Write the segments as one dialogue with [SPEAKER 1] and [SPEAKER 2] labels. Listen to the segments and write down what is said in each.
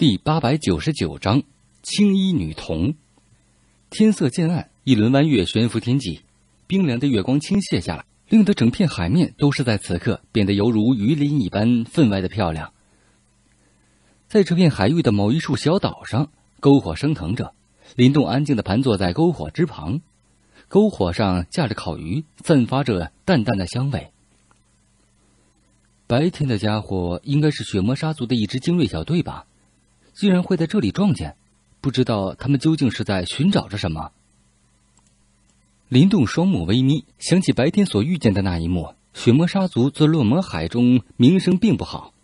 [SPEAKER 1] 第八百九十九章，青衣女童。天色渐暗，一轮弯月悬浮天际，冰凉的月光倾泻下来，令得整片海面都是在此刻变得犹如鱼鳞一般，分外的漂亮。在这片海域的某一处小岛上，篝火升腾着，林动安静的盘坐在篝火之旁，篝火上架着烤鱼，散发着淡淡的香味。白天的家伙应该是血魔杀族的一支精锐小队吧。竟然会在这里撞见，不知道他们究竟是在寻找着什么。林动双目微眯，想起白天所遇见的那一幕。血魔杀族在乱魔海中名声并不好，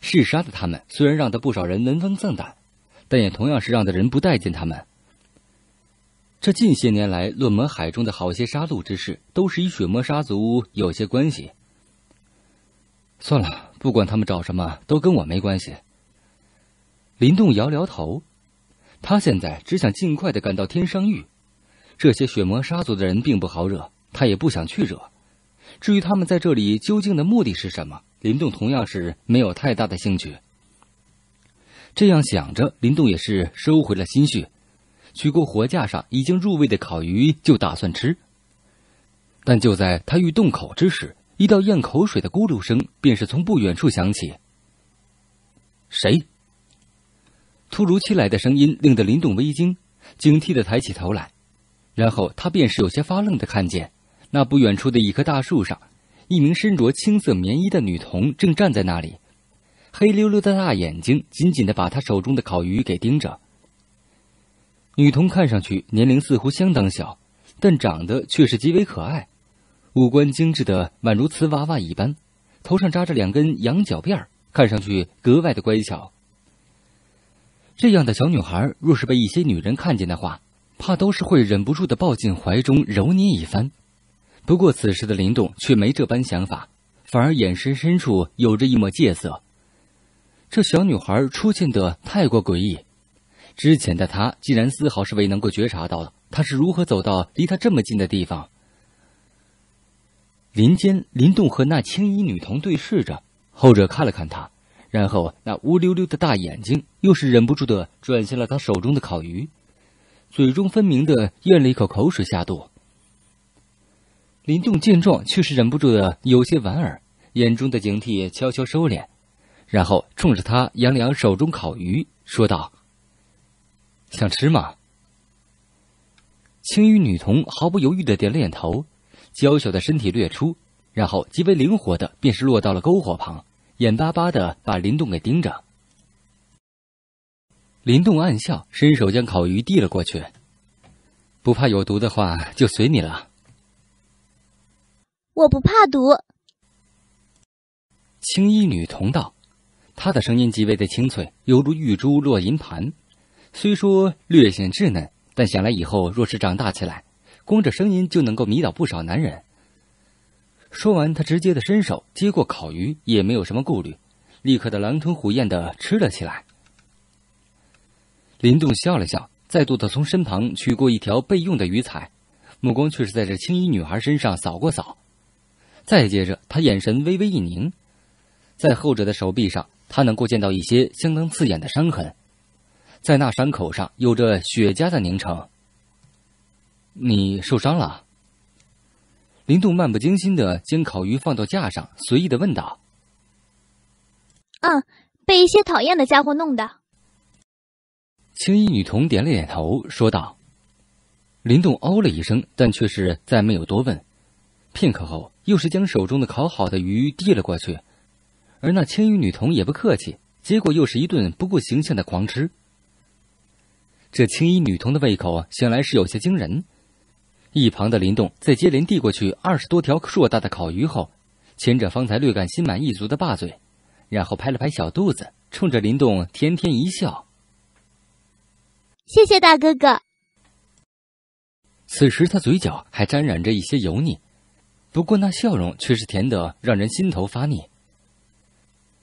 [SPEAKER 1] 嗜杀的他们虽然让不少人闻风丧胆，但也同样是让的人不待见他们。这近些年来，论魔海中的好些杀戮之事，都是与血魔杀族有些关系。算了，不管他们找什么都跟我没关系。林动摇摇头，他现在只想尽快的赶到天商域。这些血魔杀族的人并不好惹，他也不想去惹。至于他们在这里究竟的目的是什么，林动同样是没有太大的兴趣。这样想着，林动也是收回了心绪，取过火架上已经入味的烤鱼，就打算吃。但就在他欲动口之时，一道咽口水的咕噜声便是从不远处响起。谁？突如其来的声音令得林动微惊，警惕的抬起头来，然后他便是有些发愣的看见，那不远处的一棵大树上，一名身着青色棉衣的女童正站在那里，黑溜溜的大眼睛紧紧的把他手中的烤鱼给盯着。女童看上去年龄似乎相当小，但长得却是极为可爱，五官精致的宛如瓷娃娃一般，头上扎着两根羊角辫儿，看上去格外的乖巧。这样的小女孩，若是被一些女人看见的话，怕都是会忍不住的抱进怀中揉捏一番。不过此时的林动却没这般想法，反而眼神深处有着一抹戒色。这小女孩出现的太过诡异，之前的他竟然丝毫是未能够觉察到，他是如何走到离他这么近的地方。林间，林动和那青衣女童对视着，后者看了看他。然后，那乌溜溜的大眼睛又是忍不住的转向了他手中的烤鱼，嘴中分明的咽了一口口水下肚。林动见状，却是忍不住的有些莞尔，眼中的警惕悄悄收敛，然后冲着他扬了扬手中烤鱼，说道：“想吃吗？”青衣女童毫不犹豫的点了点头，娇小的身体掠出，然后极为灵活的便是落到了篝火旁。眼巴巴的把林动给盯着，林动暗笑，伸手将烤鱼递了过去。不怕有毒的话，就随你了。我不怕毒。青衣女童道，她的声音极为的清脆，犹如玉珠落银盘。虽说略显稚嫩，但想来以后若是长大起来，光这声音就能够迷倒不少男人。说完，他直接的伸手接过烤鱼，也没有什么顾虑，立刻的狼吞虎咽的吃了起来。林动笑了笑，再度的从身旁取过一条备用的鱼彩，目光却是在这青衣女孩身上扫过扫，再接着，他眼神微微一凝，在后者的手臂上，他能够见到一些相当刺眼的伤痕，在那伤口上有着血痂的凝成。你受伤了。林动漫不经心的将烤鱼放到架上，随意的问道：“嗯，被一些讨厌的家伙弄的。”青衣女童点了点头，说道：“林动，哦了一声，但却是再没有多问。片刻后，又是将手中的烤好的鱼递了过去，而那青衣女童也不客气，结果又是一顿不顾形象的狂吃。这青衣女童的胃口，想来是有些惊人。”一旁的林动在接连递过去二十多条硕大的烤鱼后，前者方才略感心满意足的罢嘴，然后拍了拍小肚子，冲着林动甜甜一笑：“谢谢大哥哥。”此时他嘴角还沾染着一些油腻，不过那笑容却是甜得让人心头发腻。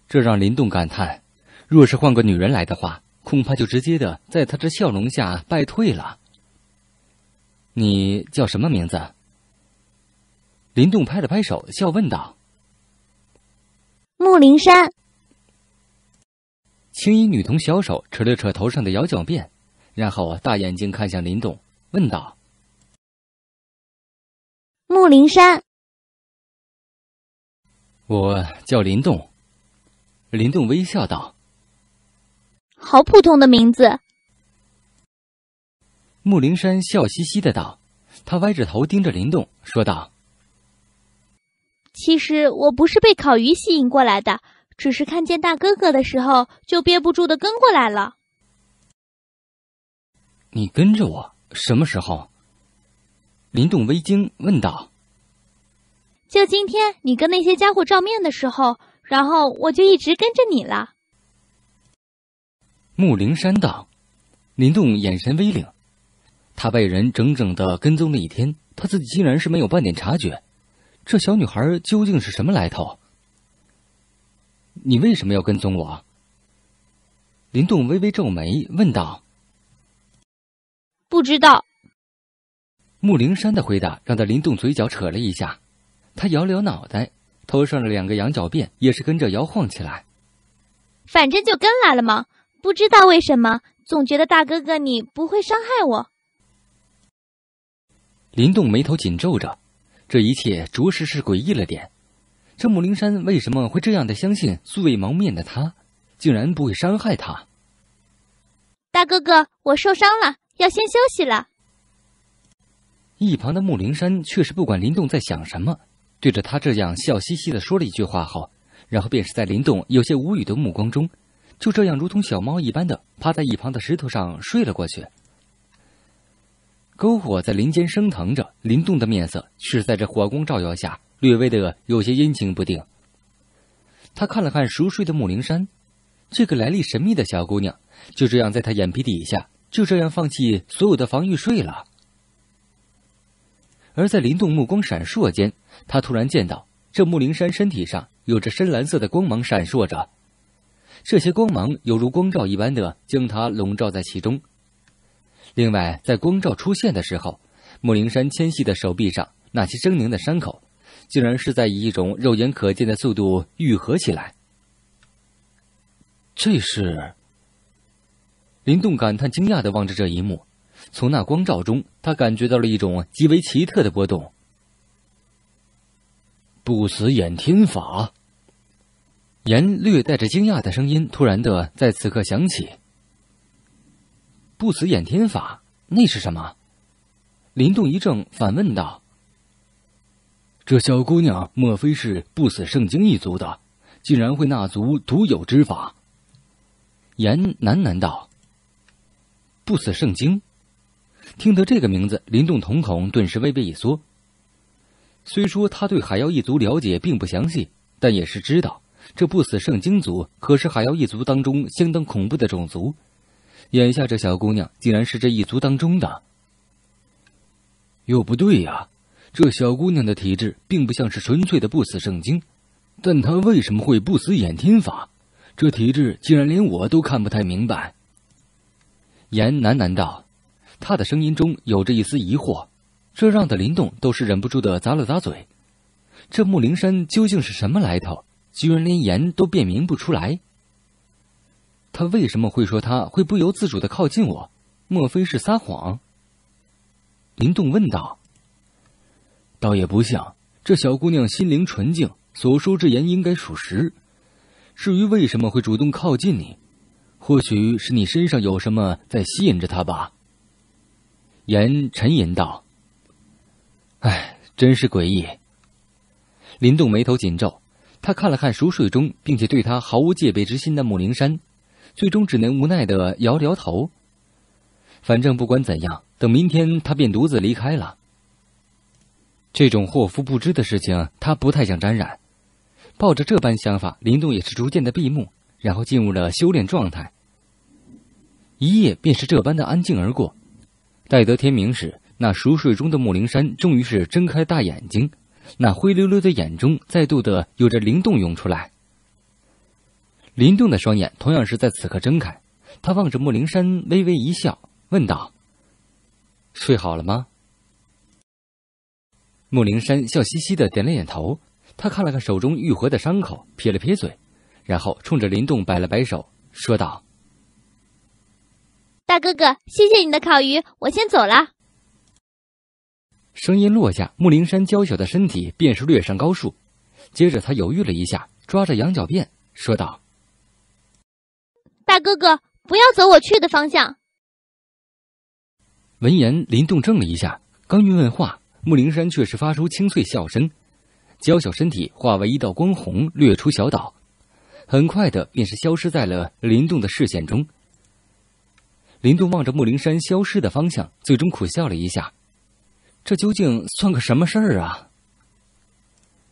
[SPEAKER 1] 这让林动感叹：若是换个女人来的话，恐怕就直接的在他这笑容下败退了。你叫什么名字？林动拍了拍手，笑问道：“木林山。”青衣女童小手扯了扯头上的摇角辫，然后大眼睛看向林动，问道：“木林山？”我叫林动。”林动微笑道：“好普通的名字。”穆灵山笑嘻嘻的道：“他歪着头盯着林动，说道：‘其实我不是被烤鱼吸引过来的，只是看见大哥哥的时候就憋不住的跟过来了。’你跟着我什么时候？”林动微惊问道：“就今天，你跟那些家伙照面的时候，然后我就一直跟着你了。”穆灵山道：“林动眼神微凛。”他被人整整的跟踪了一天，他自己竟然是没有半点察觉。这小女孩究竟是什么来头？你为什么要跟踪我？林动微微皱眉问道。不知道。穆灵山的回答让他林动嘴角扯了一下，他摇了摇脑袋，头上的两个羊角辫也是跟着摇晃起来。反正就跟来了嘛，不知道为什么，总觉得大哥哥你不会伤害我。林动眉头紧皱着，这一切着实是诡异了点。这木灵山为什么会这样的相信素未谋面的他，竟然不会伤害他？大哥哥，我受伤了，要先休息了。一旁的木灵山却是不管林动在想什么，对着他这样笑嘻嘻的说了一句话后，然后便是在林动有些无语的目光中，就这样如同小猫一般的趴在一旁的石头上睡了过去。篝火在林间升腾着，林动的面色却在这火光照耀下略微的有些阴晴不定。他看了看熟睡的木灵山，这个来历神秘的小姑娘，就这样在他眼皮底下，就这样放弃所有的防御睡了。而在林动目光闪烁间，他突然见到这木灵山身体上有着深蓝色的光芒闪烁着，这些光芒犹如光照一般的将他笼罩在其中。另外，在光照出现的时候，木灵山纤细的手臂上那些狰狞的伤口，竟然是在以一种肉眼可见的速度愈合起来。这是……林动感叹惊讶的望着这一幕，从那光照中，他感觉到了一种极为奇特的波动。不死眼天法。严略带着惊讶的声音突然的在此刻响起。不死掩天法，那是什么？林动一怔，反问道：“这小姑娘莫非是不死圣经一族的？竟然会那族独有之法。”言喃喃道：“不死圣经。”听得这个名字，林动瞳孔顿时微微一缩。虽说他对海妖一族了解并不详细，但也是知道，这不死圣经族可是海妖一族当中相当恐怖的种族。眼下这小姑娘竟然是这一族当中的，又不对呀！这小姑娘的体质并不像是纯粹的不死圣经，但她为什么会不死眼天法？这体质竟然连我都看不太明白。炎喃喃道，他的声音中有着一丝疑惑，这让的林动都是忍不住的咂了咂嘴。这木灵山究竟是什么来头？居然连言都辨明不出来。他为什么会说他会不由自主的靠近我？莫非是撒谎？林动问道。倒也不像，这小姑娘心灵纯净，所说之言应该属实。至于为什么会主动靠近你，或许是你身上有什么在吸引着她吧。言沉吟道：“哎，真是诡异。”林动眉头紧皱，他看了看熟睡中并且对他毫无戒备之心的穆灵山。最终只能无奈的摇摇头。反正不管怎样，等明天他便独自离开了。这种祸福不知的事情，他不太想沾染。抱着这般想法，林动也是逐渐的闭目，然后进入了修炼状态。一夜便是这般的安静而过。待得天明时，那熟睡中的木灵山终于是睁开大眼睛，那灰溜溜的眼中再度的有着灵动涌出来。林动的双眼同样是在此刻睁开，他望着莫灵山微微一笑，问道：“睡好了吗？”莫灵山笑嘻嘻的点了点头，他看了看手中愈合的伤口，撇了撇嘴，然后冲着林动摆了摆手，说道：“大哥哥，谢谢你的烤鱼，我先走了。”声音落下，木灵山娇小的身体便是略上高树，接着他犹豫了一下，抓着羊角辫说道。大哥哥，不要走我去的方向。闻言，林动怔了一下，刚欲问话，穆灵山却是发出清脆笑声，娇小身体化为一道光虹掠出小岛，很快的便是消失在了林动的视线中。林动望着穆灵山消失的方向，最终苦笑了一下，这究竟算个什么事儿啊？